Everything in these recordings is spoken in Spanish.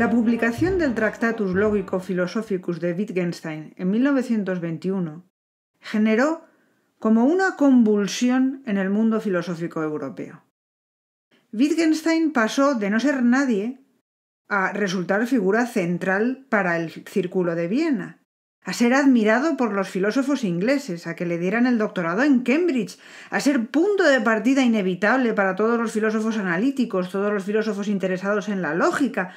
La publicación del Tractatus Logico Philosophicus de Wittgenstein en 1921 generó como una convulsión en el mundo filosófico europeo. Wittgenstein pasó de no ser nadie a resultar figura central para el Círculo de Viena, a ser admirado por los filósofos ingleses, a que le dieran el doctorado en Cambridge, a ser punto de partida inevitable para todos los filósofos analíticos, todos los filósofos interesados en la lógica,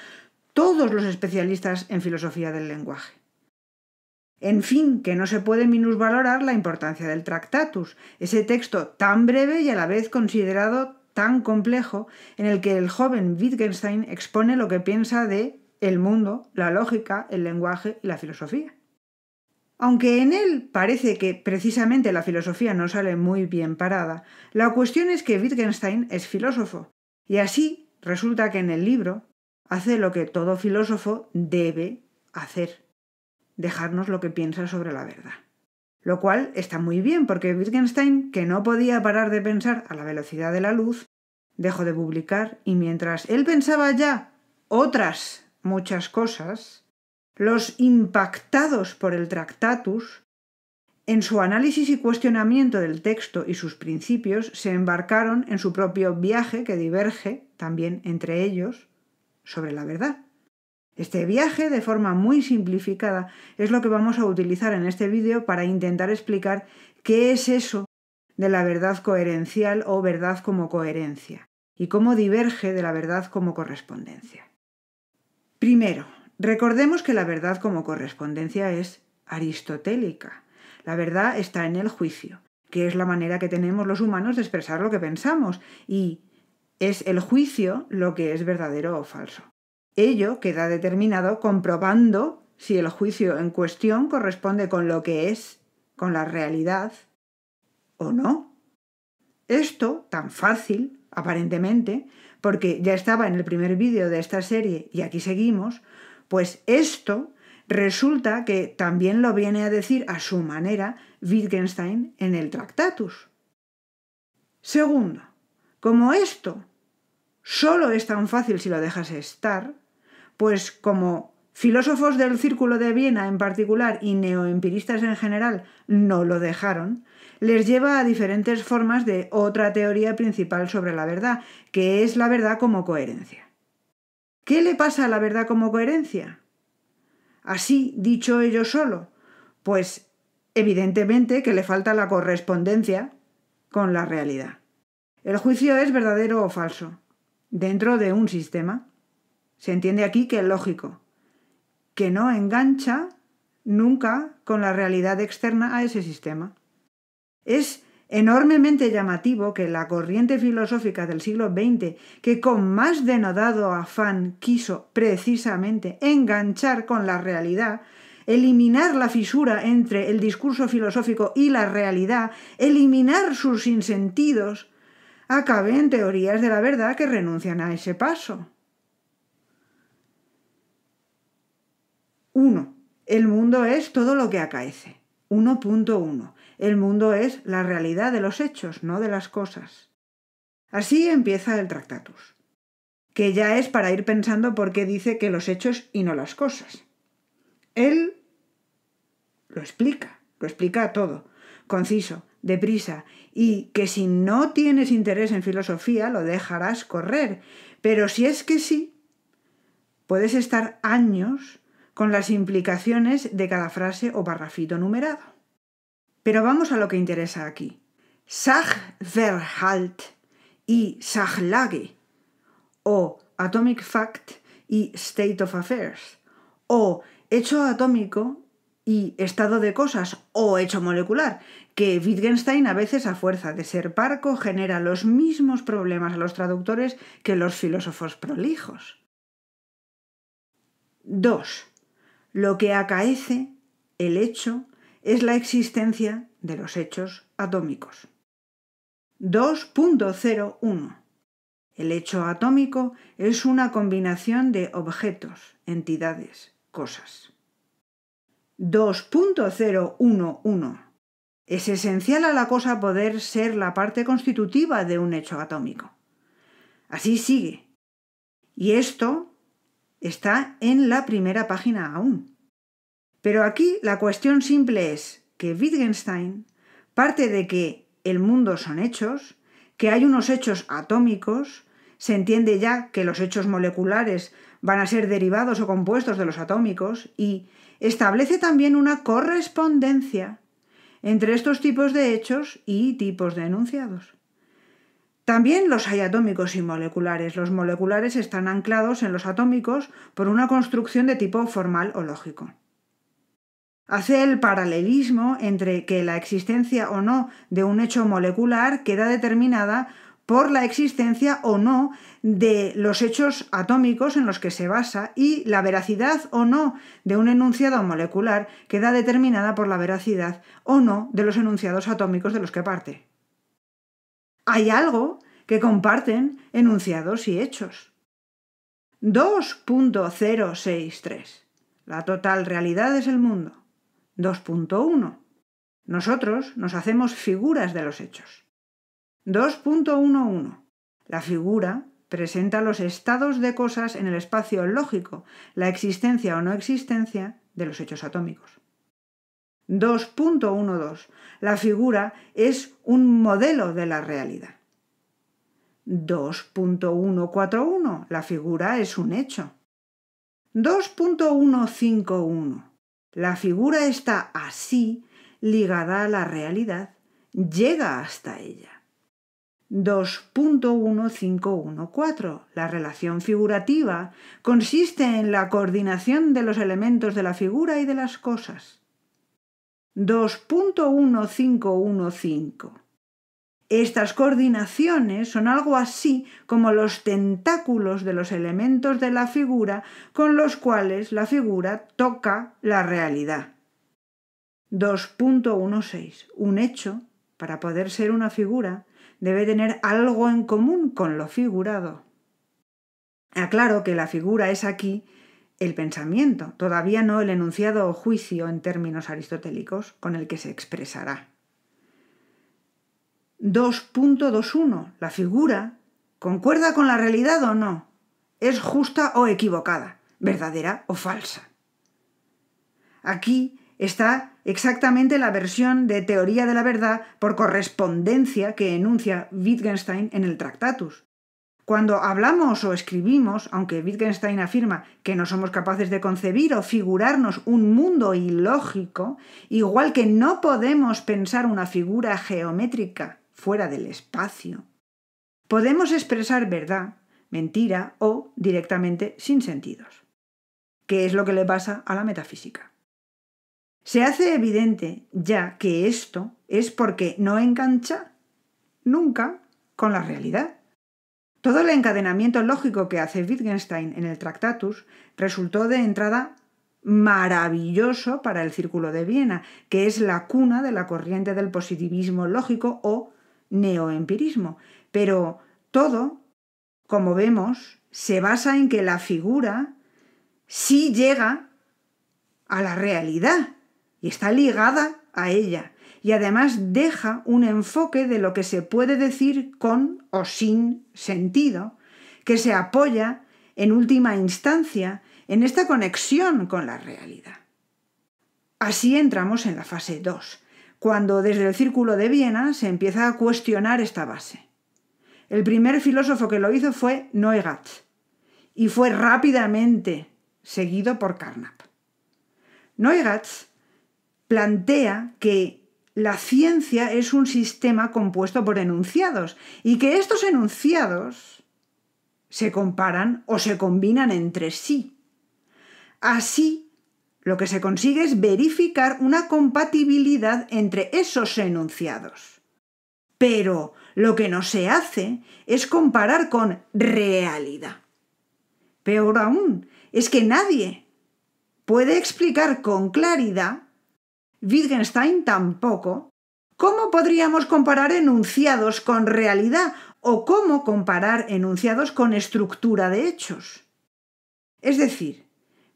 todos los especialistas en filosofía del lenguaje. En fin, que no se puede minusvalorar la importancia del Tractatus, ese texto tan breve y a la vez considerado tan complejo, en el que el joven Wittgenstein expone lo que piensa de el mundo, la lógica, el lenguaje y la filosofía. Aunque en él parece que precisamente la filosofía no sale muy bien parada, la cuestión es que Wittgenstein es filósofo, y así resulta que en el libro, hace lo que todo filósofo debe hacer, dejarnos lo que piensa sobre la verdad. Lo cual está muy bien porque Wittgenstein, que no podía parar de pensar a la velocidad de la luz, dejó de publicar y mientras él pensaba ya otras muchas cosas, los impactados por el Tractatus, en su análisis y cuestionamiento del texto y sus principios, se embarcaron en su propio viaje que diverge también entre ellos, sobre la verdad. Este viaje, de forma muy simplificada, es lo que vamos a utilizar en este vídeo para intentar explicar qué es eso de la verdad coherencial o verdad como coherencia y cómo diverge de la verdad como correspondencia. Primero, recordemos que la verdad como correspondencia es aristotélica. La verdad está en el juicio, que es la manera que tenemos los humanos de expresar lo que pensamos, y es el juicio lo que es verdadero o falso. Ello queda determinado comprobando si el juicio en cuestión corresponde con lo que es, con la realidad o no. Esto, tan fácil, aparentemente, porque ya estaba en el primer vídeo de esta serie y aquí seguimos, pues esto resulta que también lo viene a decir a su manera Wittgenstein en el Tractatus. Segundo, como esto solo es tan fácil si lo dejas estar, pues como filósofos del Círculo de Viena en particular y neoempiristas en general no lo dejaron, les lleva a diferentes formas de otra teoría principal sobre la verdad, que es la verdad como coherencia. ¿Qué le pasa a la verdad como coherencia? Así, dicho ello solo, pues evidentemente que le falta la correspondencia con la realidad. El juicio es verdadero o falso, dentro de un sistema. Se entiende aquí que es lógico, que no engancha nunca con la realidad externa a ese sistema. Es enormemente llamativo que la corriente filosófica del siglo XX, que con más denodado afán quiso precisamente enganchar con la realidad, eliminar la fisura entre el discurso filosófico y la realidad, eliminar sus insentidos, acabe en teorías de la verdad que renuncian a ese paso. 1. El mundo es todo lo que acaece. 1.1. El mundo es la realidad de los hechos, no de las cosas. Así empieza el Tractatus, que ya es para ir pensando por qué dice que los hechos y no las cosas. Él lo explica, lo explica todo, conciso, deprisa y que si no tienes interés en filosofía lo dejarás correr. Pero si es que sí, puedes estar años con las implicaciones de cada frase o parrafito numerado. Pero vamos a lo que interesa aquí. Sachverhalt y Sachlage o Atomic Fact y State of Affairs o hecho atómico y estado de cosas o hecho molecular, que Wittgenstein a veces a fuerza de ser parco genera los mismos problemas a los traductores que los filósofos prolijos. 2. Lo que acaece, el hecho, es la existencia de los hechos atómicos. 2.01. El hecho atómico es una combinación de objetos, entidades, cosas. 2.011. Es esencial a la cosa poder ser la parte constitutiva de un hecho atómico. Así sigue. Y esto está en la primera página aún. Pero aquí la cuestión simple es que Wittgenstein parte de que el mundo son hechos, que hay unos hechos atómicos, se entiende ya que los hechos moleculares van a ser derivados o compuestos de los atómicos y establece también una correspondencia entre estos tipos de hechos y tipos de enunciados. También los hay atómicos y moleculares. Los moleculares están anclados en los atómicos por una construcción de tipo formal o lógico. Hace el paralelismo entre que la existencia o no de un hecho molecular queda determinada por la existencia o no de los hechos atómicos en los que se basa y la veracidad o no de un enunciado molecular queda determinada por la veracidad o no de los enunciados atómicos de los que parte. Hay algo que comparten enunciados y hechos. 2.063. La total realidad es el mundo. 2.1. Nosotros nos hacemos figuras de los hechos. 2.11. La figura presenta los estados de cosas en el espacio lógico, la existencia o no existencia de los hechos atómicos. 2.12. La figura es un modelo de la realidad. 2.141. La figura es un hecho. 2.151. La figura está así ligada a la realidad, llega hasta ella. 2.1514. La relación figurativa consiste en la coordinación de los elementos de la figura y de las cosas. 2.1515. Estas coordinaciones son algo así como los tentáculos de los elementos de la figura con los cuales la figura toca la realidad. 2.16. Un hecho, para poder ser una figura, debe tener algo en común con lo figurado. Aclaro que la figura es aquí el pensamiento, todavía no el enunciado o juicio en términos aristotélicos con el que se expresará. 2.21. La figura concuerda con la realidad o no. Es justa o equivocada, verdadera o falsa. Aquí está exactamente la versión de teoría de la verdad por correspondencia que enuncia Wittgenstein en el Tractatus. Cuando hablamos o escribimos, aunque Wittgenstein afirma que no somos capaces de concebir o figurarnos un mundo ilógico, igual que no podemos pensar una figura geométrica fuera del espacio, podemos expresar verdad, mentira o directamente sin sentidos, ¿Qué es lo que le pasa a la metafísica. Se hace evidente ya que esto es porque no engancha nunca con la realidad. Todo el encadenamiento lógico que hace Wittgenstein en el Tractatus resultó de entrada maravilloso para el Círculo de Viena, que es la cuna de la corriente del positivismo lógico o neoempirismo. Pero todo, como vemos, se basa en que la figura sí llega a la realidad y está ligada a ella y además deja un enfoque de lo que se puede decir con o sin sentido, que se apoya en última instancia en esta conexión con la realidad. Así entramos en la fase 2, cuando desde el Círculo de Viena se empieza a cuestionar esta base. El primer filósofo que lo hizo fue Neugatz y fue rápidamente seguido por Carnap. Neugatz plantea que la ciencia es un sistema compuesto por enunciados y que estos enunciados se comparan o se combinan entre sí. Así, lo que se consigue es verificar una compatibilidad entre esos enunciados. Pero lo que no se hace es comparar con realidad. Peor aún, es que nadie puede explicar con claridad Wittgenstein tampoco, ¿cómo podríamos comparar enunciados con realidad o cómo comparar enunciados con estructura de hechos? Es decir,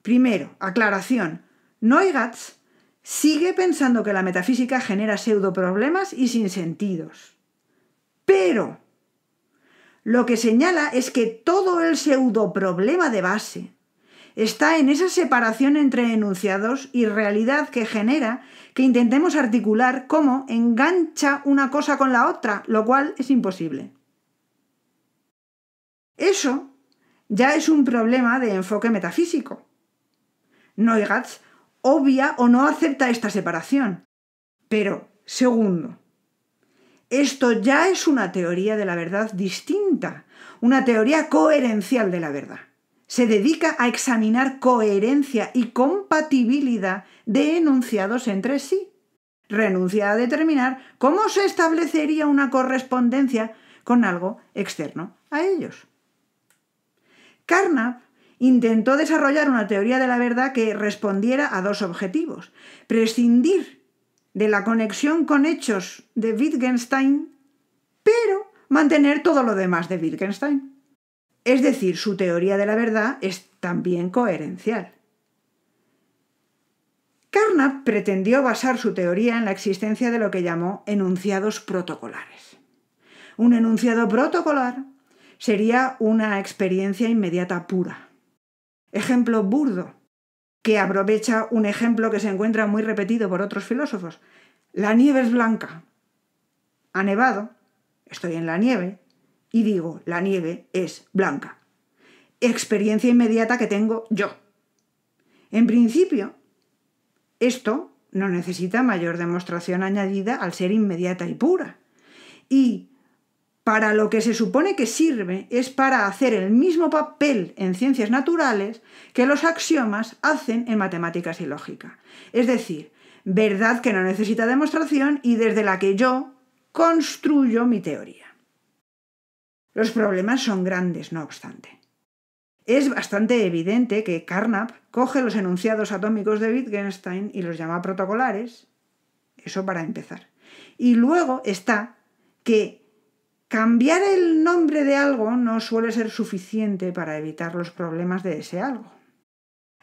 primero, aclaración, Neugatz sigue pensando que la metafísica genera pseudoproblemas y sinsentidos. Pero lo que señala es que todo el pseudoproblema de base está en esa separación entre enunciados y realidad que genera que intentemos articular cómo engancha una cosa con la otra, lo cual es imposible. Eso ya es un problema de enfoque metafísico. Neugatz obvia o no acepta esta separación. Pero, segundo, esto ya es una teoría de la verdad distinta, una teoría coherencial de la verdad se dedica a examinar coherencia y compatibilidad de enunciados entre sí. Renuncia a determinar cómo se establecería una correspondencia con algo externo a ellos. Carnap intentó desarrollar una teoría de la verdad que respondiera a dos objetivos. Prescindir de la conexión con hechos de Wittgenstein, pero mantener todo lo demás de Wittgenstein. Es decir, su teoría de la verdad es también coherencial. Carnap pretendió basar su teoría en la existencia de lo que llamó enunciados protocolares. Un enunciado protocolar sería una experiencia inmediata pura. Ejemplo burdo, que aprovecha un ejemplo que se encuentra muy repetido por otros filósofos. La nieve es blanca. Ha nevado, estoy en la nieve, y digo, la nieve es blanca. Experiencia inmediata que tengo yo. En principio, esto no necesita mayor demostración añadida al ser inmediata y pura. Y para lo que se supone que sirve es para hacer el mismo papel en ciencias naturales que los axiomas hacen en matemáticas y lógica. Es decir, verdad que no necesita demostración y desde la que yo construyo mi teoría. Los problemas son grandes, no obstante. Es bastante evidente que Carnap coge los enunciados atómicos de Wittgenstein y los llama protocolares, eso para empezar. Y luego está que cambiar el nombre de algo no suele ser suficiente para evitar los problemas de ese algo.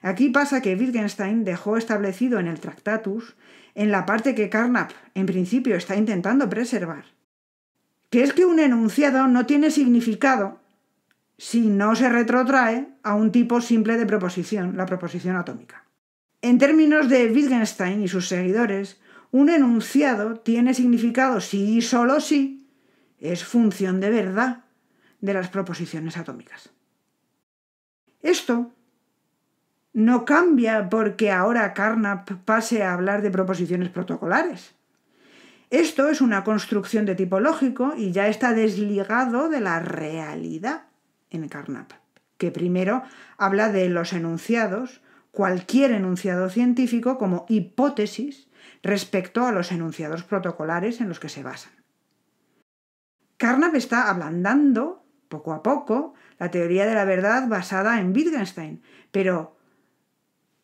Aquí pasa que Wittgenstein dejó establecido en el Tractatus, en la parte que Carnap en principio está intentando preservar, si es que un enunciado no tiene significado si no se retrotrae a un tipo simple de proposición, la proposición atómica. En términos de Wittgenstein y sus seguidores, un enunciado tiene significado si y solo si es función de verdad de las proposiciones atómicas. Esto no cambia porque ahora Carnap pase a hablar de proposiciones protocolares. Esto es una construcción de tipológico y ya está desligado de la realidad en Carnap, que primero habla de los enunciados, cualquier enunciado científico como hipótesis respecto a los enunciados protocolares en los que se basan. Carnap está ablandando poco a poco la teoría de la verdad basada en Wittgenstein, pero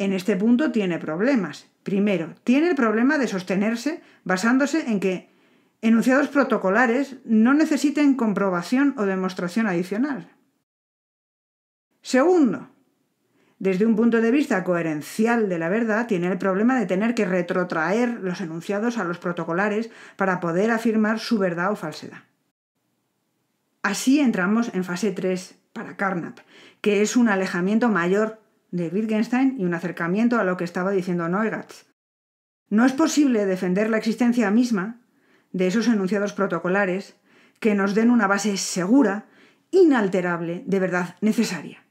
en este punto tiene problemas. Primero, tiene el problema de sostenerse basándose en que enunciados protocolares no necesiten comprobación o demostración adicional. Segundo, desde un punto de vista coherencial de la verdad, tiene el problema de tener que retrotraer los enunciados a los protocolares para poder afirmar su verdad o falsedad. Así entramos en fase 3 para Carnap, que es un alejamiento mayor de Wittgenstein y un acercamiento a lo que estaba diciendo Neugatz. No es posible defender la existencia misma de esos enunciados protocolares que nos den una base segura, inalterable, de verdad necesaria.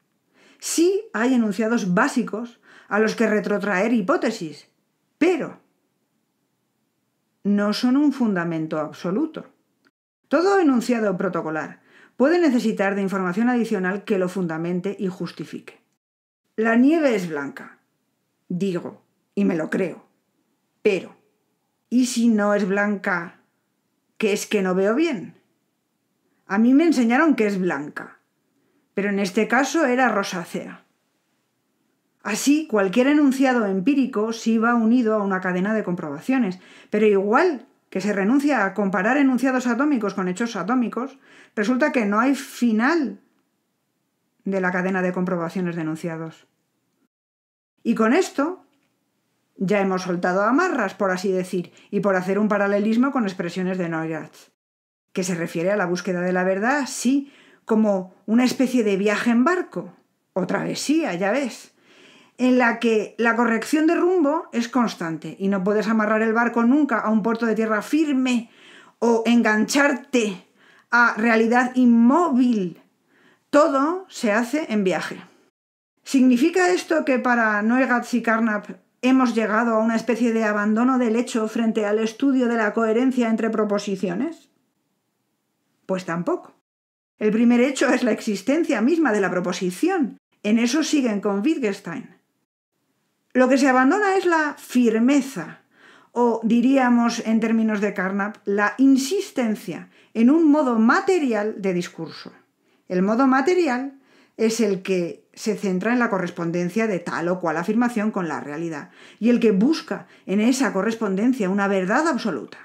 Sí hay enunciados básicos a los que retrotraer hipótesis, pero no son un fundamento absoluto. Todo enunciado protocolar puede necesitar de información adicional que lo fundamente y justifique. La nieve es blanca, digo, y me lo creo. Pero, ¿y si no es blanca? ¿Qué es que no veo bien? A mí me enseñaron que es blanca, pero en este caso era rosacea. Así, cualquier enunciado empírico sí va unido a una cadena de comprobaciones, pero igual que se renuncia a comparar enunciados atómicos con hechos atómicos, resulta que no hay final de la cadena de comprobaciones denunciados. Y con esto ya hemos soltado amarras, por así decir, y por hacer un paralelismo con expresiones de Neurath, que se refiere a la búsqueda de la verdad, sí, como una especie de viaje en barco, o travesía, ya ves, en la que la corrección de rumbo es constante y no puedes amarrar el barco nunca a un puerto de tierra firme o engancharte a realidad inmóvil todo se hace en viaje. ¿Significa esto que para Neugatz y Carnap hemos llegado a una especie de abandono del hecho frente al estudio de la coherencia entre proposiciones? Pues tampoco. El primer hecho es la existencia misma de la proposición. En eso siguen con Wittgenstein. Lo que se abandona es la firmeza, o diríamos en términos de Carnap, la insistencia en un modo material de discurso. El modo material es el que se centra en la correspondencia de tal o cual afirmación con la realidad y el que busca en esa correspondencia una verdad absoluta.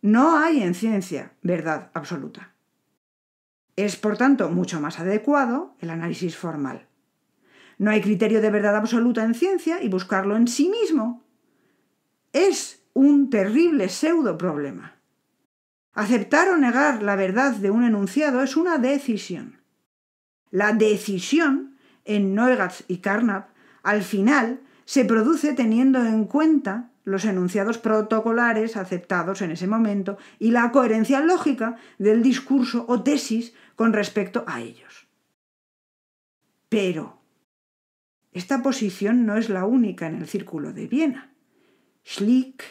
No hay en ciencia verdad absoluta. Es, por tanto, mucho más adecuado el análisis formal. No hay criterio de verdad absoluta en ciencia y buscarlo en sí mismo es un terrible pseudo problema. Aceptar o negar la verdad de un enunciado es una decisión. La decisión, en Neugatz y Carnap, al final se produce teniendo en cuenta los enunciados protocolares aceptados en ese momento y la coherencia lógica del discurso o tesis con respecto a ellos. Pero esta posición no es la única en el Círculo de Viena. Schlick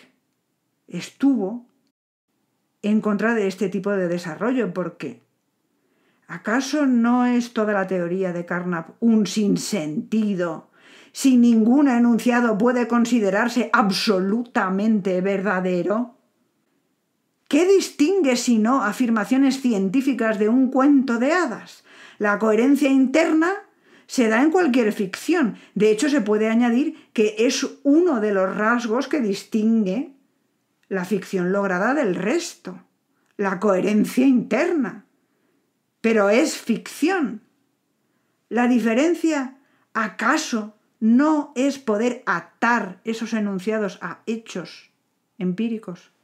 estuvo en contra de este tipo de desarrollo, porque ¿acaso no es toda la teoría de Carnap un sinsentido? Si ningún enunciado puede considerarse absolutamente verdadero. ¿Qué distingue no, afirmaciones científicas de un cuento de hadas? La coherencia interna se da en cualquier ficción. De hecho, se puede añadir que es uno de los rasgos que distingue la ficción lograda del resto, la coherencia interna. Pero es ficción. La diferencia, ¿acaso no es poder atar esos enunciados a hechos empíricos?